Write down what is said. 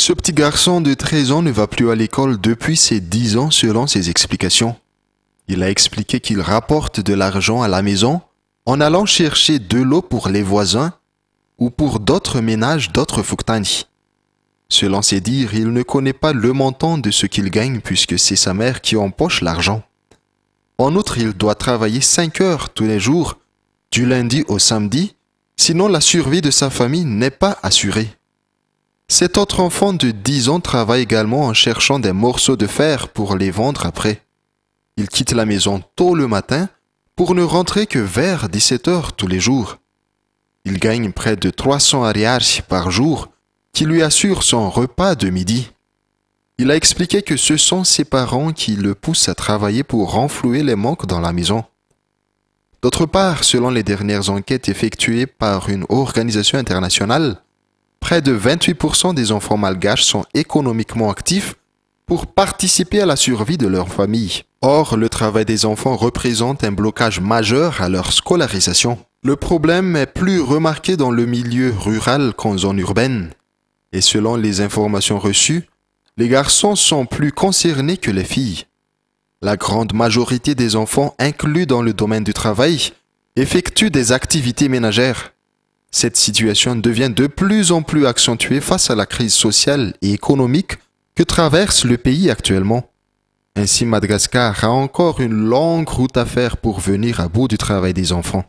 Ce petit garçon de 13 ans ne va plus à l'école depuis ses 10 ans selon ses explications. Il a expliqué qu'il rapporte de l'argent à la maison en allant chercher de l'eau pour les voisins ou pour d'autres ménages d'autres Fuktani. Selon ses dires, il ne connaît pas le montant de ce qu'il gagne puisque c'est sa mère qui empoche l'argent. En outre, il doit travailler 5 heures tous les jours, du lundi au samedi, sinon la survie de sa famille n'est pas assurée. Cet autre enfant de 10 ans travaille également en cherchant des morceaux de fer pour les vendre après. Il quitte la maison tôt le matin pour ne rentrer que vers 17 heures tous les jours. Il gagne près de 300 ariars par jour qui lui assurent son repas de midi. Il a expliqué que ce sont ses parents qui le poussent à travailler pour renflouer les manques dans la maison. D'autre part, selon les dernières enquêtes effectuées par une organisation internationale, près de 28% des enfants malgaches sont économiquement actifs pour participer à la survie de leur famille. Or, le travail des enfants représente un blocage majeur à leur scolarisation. Le problème est plus remarqué dans le milieu rural qu'en zone urbaine. Et selon les informations reçues, les garçons sont plus concernés que les filles. La grande majorité des enfants inclus dans le domaine du travail effectuent des activités ménagères. Cette situation devient de plus en plus accentuée face à la crise sociale et économique que traverse le pays actuellement. Ainsi, Madagascar a encore une longue route à faire pour venir à bout du travail des enfants.